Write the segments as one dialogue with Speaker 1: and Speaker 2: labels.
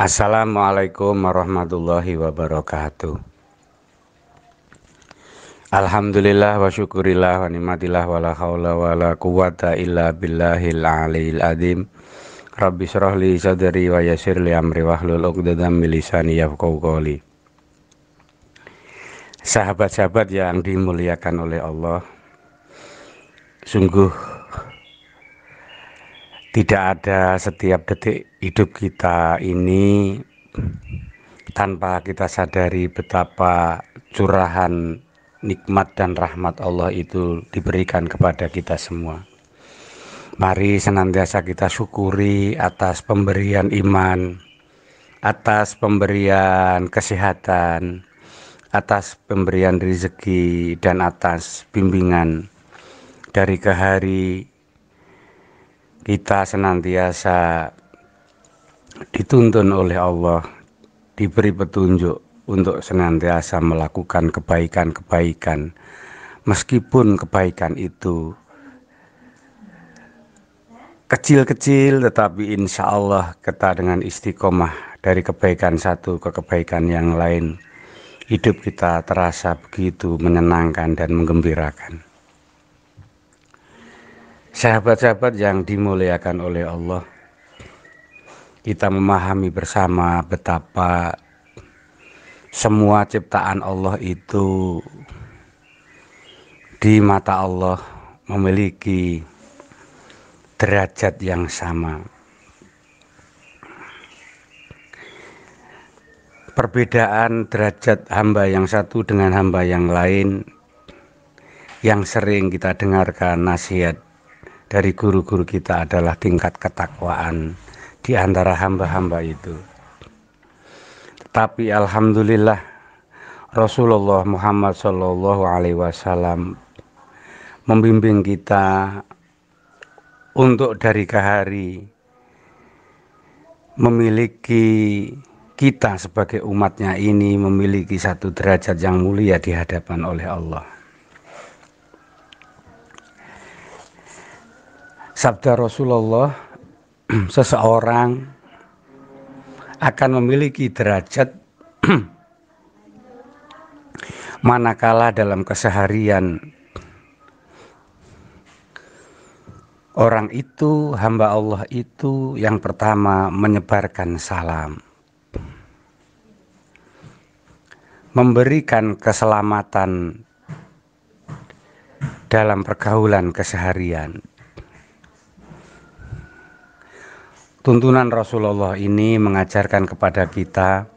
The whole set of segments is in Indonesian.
Speaker 1: Assalamualaikum warahmatullahi wabarakatuh. Alhamdulillah wa syukurillah wa nimatillah wa la hawla wa la quwata illa billahil aliyil adim. Rabbi syrah li sadri wa yasir li amri wahlul 'uqdatam min lisani yafqahu qawli. Sahabat-sahabat yang dimuliakan oleh Allah, sungguh tidak ada setiap detik hidup kita ini tanpa kita sadari betapa curahan nikmat dan rahmat Allah itu diberikan kepada kita semua. Mari senantiasa kita syukuri atas pemberian iman, atas pemberian kesehatan, atas pemberian rezeki dan atas bimbingan dari ke hari kita senantiasa dituntun oleh Allah, diberi petunjuk untuk senantiasa melakukan kebaikan-kebaikan, meskipun kebaikan itu kecil-kecil, tetapi insya Allah kita dengan istiqomah dari kebaikan satu ke kebaikan yang lain, hidup kita terasa begitu menyenangkan dan menggembirakan. Sahabat-sahabat yang dimuliakan oleh Allah, kita memahami bersama betapa semua ciptaan Allah itu di mata Allah memiliki derajat yang sama. Perbedaan derajat hamba yang satu dengan hamba yang lain yang sering kita dengarkan nasihat dari guru-guru kita adalah tingkat ketakwaan di antara hamba-hamba itu. Tapi alhamdulillah Rasulullah Muhammad Shallallahu Alaihi Wasallam membimbing kita untuk dari ke hari memiliki kita sebagai umatnya ini memiliki satu derajat yang mulia di hadapan oleh Allah. sabda Rasulullah seseorang akan memiliki derajat manakala dalam keseharian Orang itu, hamba Allah itu yang pertama menyebarkan salam. Memberikan keselamatan dalam pergaulan keseharian. Tuntunan Rasulullah ini mengajarkan kepada kita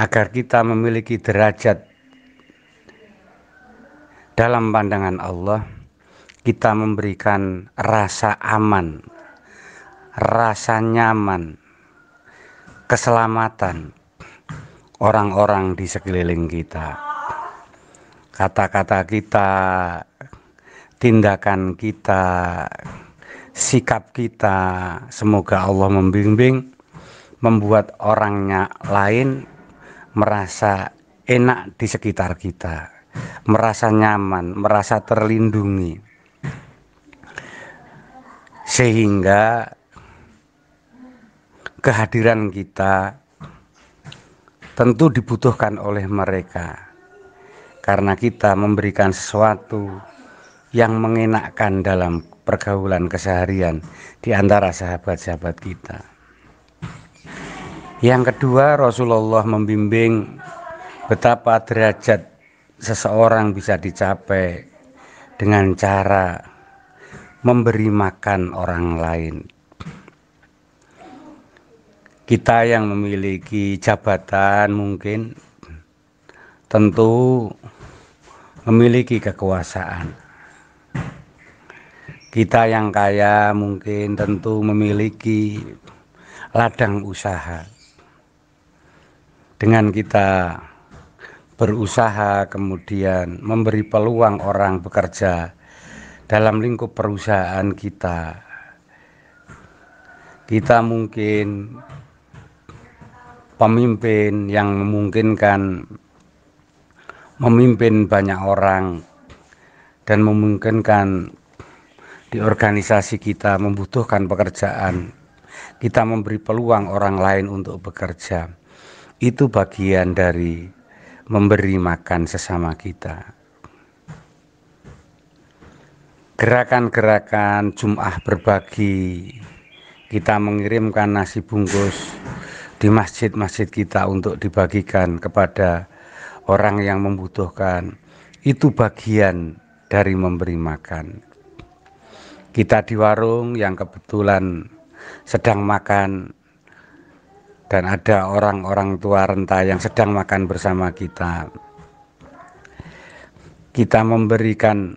Speaker 1: agar kita memiliki derajat dalam pandangan Allah. Kita memberikan rasa aman, rasa nyaman, keselamatan orang-orang di sekeliling kita. Kata-kata kita, tindakan kita, sikap kita. Semoga Allah membimbing, membuat orangnya lain merasa enak di sekitar kita, merasa nyaman, merasa terlindungi, sehingga kehadiran kita tentu dibutuhkan oleh mereka karena kita memberikan sesuatu yang mengenakkan dalam pergaulan keseharian di antara sahabat-sahabat kita. Yang kedua, Rasulullah membimbing betapa derajat seseorang bisa dicapai dengan cara memberi makan orang lain. Kita yang memiliki jabatan mungkin tentu memiliki kekuasaan kita yang kaya mungkin tentu memiliki ladang usaha. Dengan kita berusaha kemudian memberi peluang orang bekerja dalam lingkup perusahaan kita. Kita mungkin pemimpin yang memungkinkan memimpin banyak orang dan memungkinkan di organisasi kita membutuhkan pekerjaan, kita memberi peluang orang lain untuk bekerja. Itu bagian dari memberi makan sesama kita. Gerakan-gerakan Jum'ah berbagi, kita mengirimkan nasi bungkus di masjid-masjid kita untuk dibagikan kepada orang yang membutuhkan. Itu bagian dari memberi makan kita di warung yang kebetulan sedang makan dan ada orang-orang tua renta yang sedang makan bersama kita. Kita memberikan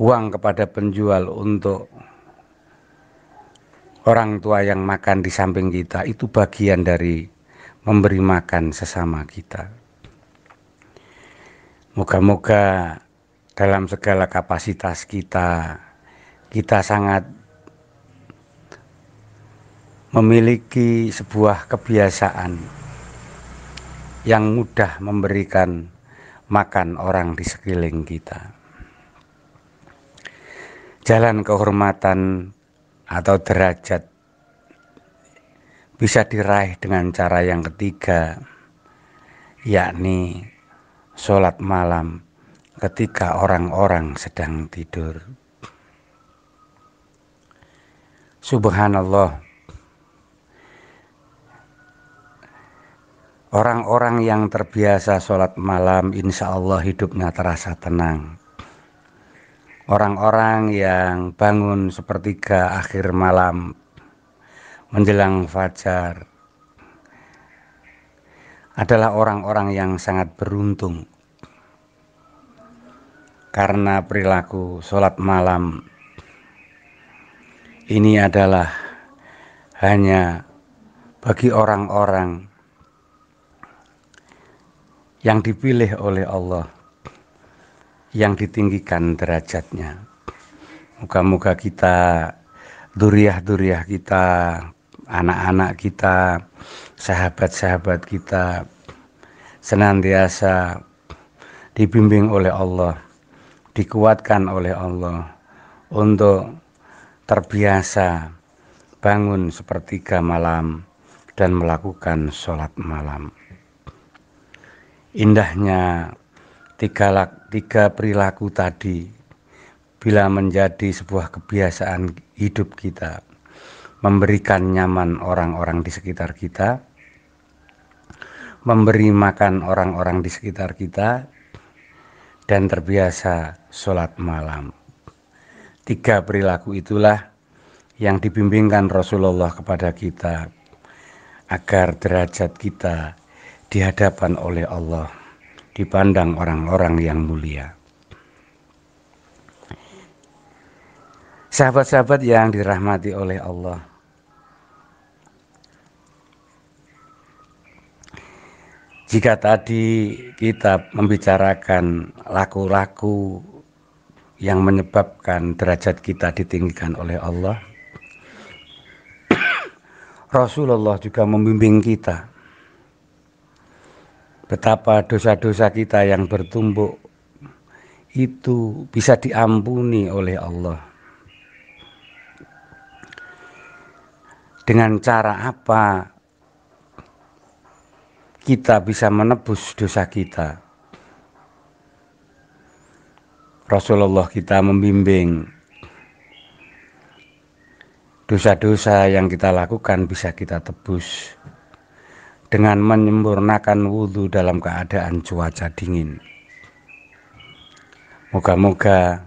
Speaker 1: uang kepada penjual untuk orang tua yang makan di samping kita itu bagian dari memberi makan sesama kita. Moga-moga dalam segala kapasitas kita kita sangat memiliki sebuah kebiasaan yang mudah memberikan makan orang di sekeliling kita. Jalan kehormatan atau derajat bisa diraih dengan cara yang ketiga, yakni sholat malam ketika orang-orang sedang tidur. Subhanallah. Orang-orang yang terbiasa sholat malam insya Allah hidupnya terasa tenang. Orang-orang yang bangun sepertiga akhir malam menjelang fajar adalah orang-orang yang sangat beruntung karena perilaku sholat malam ini adalah hanya bagi orang-orang yang dipilih oleh Allah, yang ditinggikan derajatnya. Muka-muka kita, duriah-duriah kita, anak-anak kita, sahabat-sahabat kita, senantiasa dibimbing oleh Allah, dikuatkan oleh Allah untuk terbiasa bangun sepertiga malam dan melakukan sholat malam. Indahnya tiga, tiga perilaku tadi bila menjadi sebuah kebiasaan hidup kita, memberikan nyaman orang-orang di sekitar kita, memberi makan orang-orang di sekitar kita, dan terbiasa sholat malam. Tiga perilaku itulah yang dibimbingkan Rasulullah kepada kita agar derajat kita dihadapan oleh Allah dipandang orang-orang yang mulia. Sahabat-sahabat yang dirahmati oleh Allah. Jika tadi kita membicarakan laku-laku yang menyebabkan derajat kita ditinggikan oleh Allah. Rasulullah juga membimbing kita. Betapa dosa-dosa kita yang bertumbuk itu bisa diampuni oleh Allah. Dengan cara apa kita bisa menebus dosa kita? Rasulullah kita membimbing dosa-dosa yang kita lakukan bisa kita tebus dengan menyempurnakan wudhu dalam keadaan cuaca dingin. Moga-moga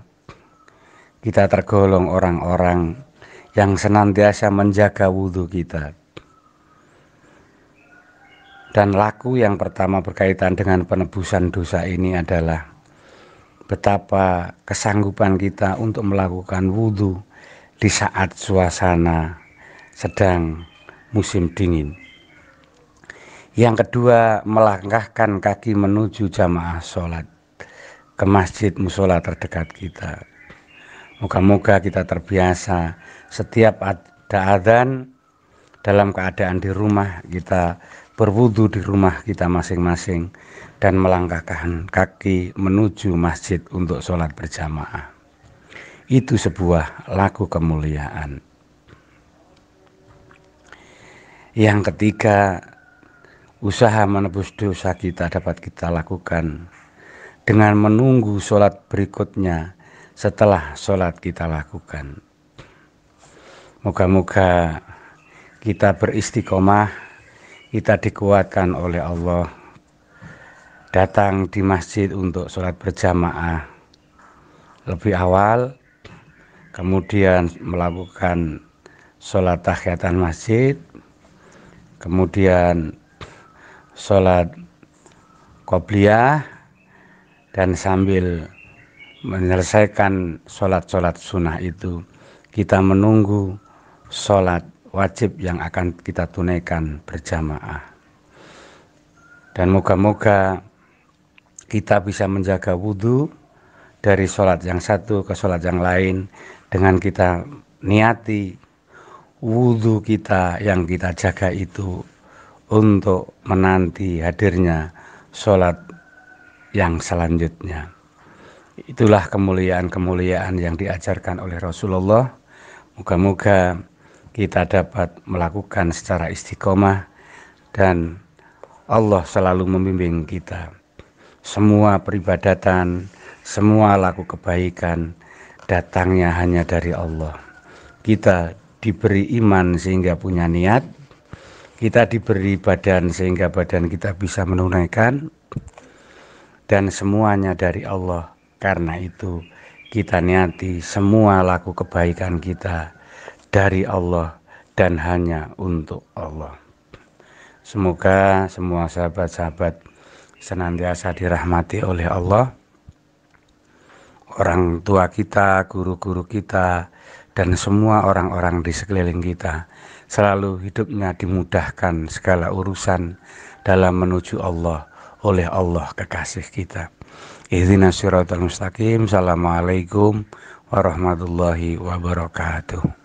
Speaker 1: kita tergolong orang-orang yang senantiasa menjaga wudhu kita. Dan laku yang pertama berkaitan dengan penebusan dosa ini adalah betapa kesanggupan kita untuk melakukan wudhu di saat suasana sedang musim dingin. Yang kedua, melangkahkan kaki menuju jamaah sholat ke masjid musola terdekat kita. Moga-moga kita terbiasa setiap ada adzan dalam keadaan di rumah kita berwudu di rumah kita masing-masing dan melangkahkan kaki menuju masjid untuk sholat berjamaah. Itu sebuah laku kemuliaan. Yang ketiga, usaha menebus dosa kita dapat kita lakukan dengan menunggu sholat berikutnya setelah sholat kita lakukan. Moga-moga kita beristiqomah, kita dikuatkan oleh Allah datang di masjid untuk sholat berjamaah lebih awal, kemudian melakukan sholat tahiyatan masjid, kemudian sholat qobliyah, dan sambil menyelesaikan sholat-sholat sunnah itu, kita menunggu sholat wajib yang akan kita tunaikan berjamaah. Dan moga-moga kita bisa menjaga wudhu dari sholat yang satu ke sholat yang lain dengan kita niati wudhu kita yang kita jaga itu untuk menanti hadirnya sholat yang selanjutnya. Itulah kemuliaan-kemuliaan yang diajarkan oleh Rasulullah. Moga-moga kita dapat melakukan secara istiqomah dan Allah selalu membimbing kita semua peribadatan, semua laku kebaikan datangnya hanya dari Allah. Kita diberi iman sehingga punya niat, kita diberi badan sehingga badan kita bisa menunaikan, dan semuanya dari Allah. Karena itu, kita niati semua laku kebaikan kita dari Allah dan hanya untuk Allah. Semoga semua sahabat-sahabat senantiasa dirahmati oleh Allah orang tua kita, guru-guru kita, dan semua orang-orang di sekeliling kita. Selalu hidupnya dimudahkan segala urusan dalam menuju Allah oleh Allah kekasih kita. Ihdina siratal mustaqim. Assalamualaikum warahmatullahi wabarakatuh.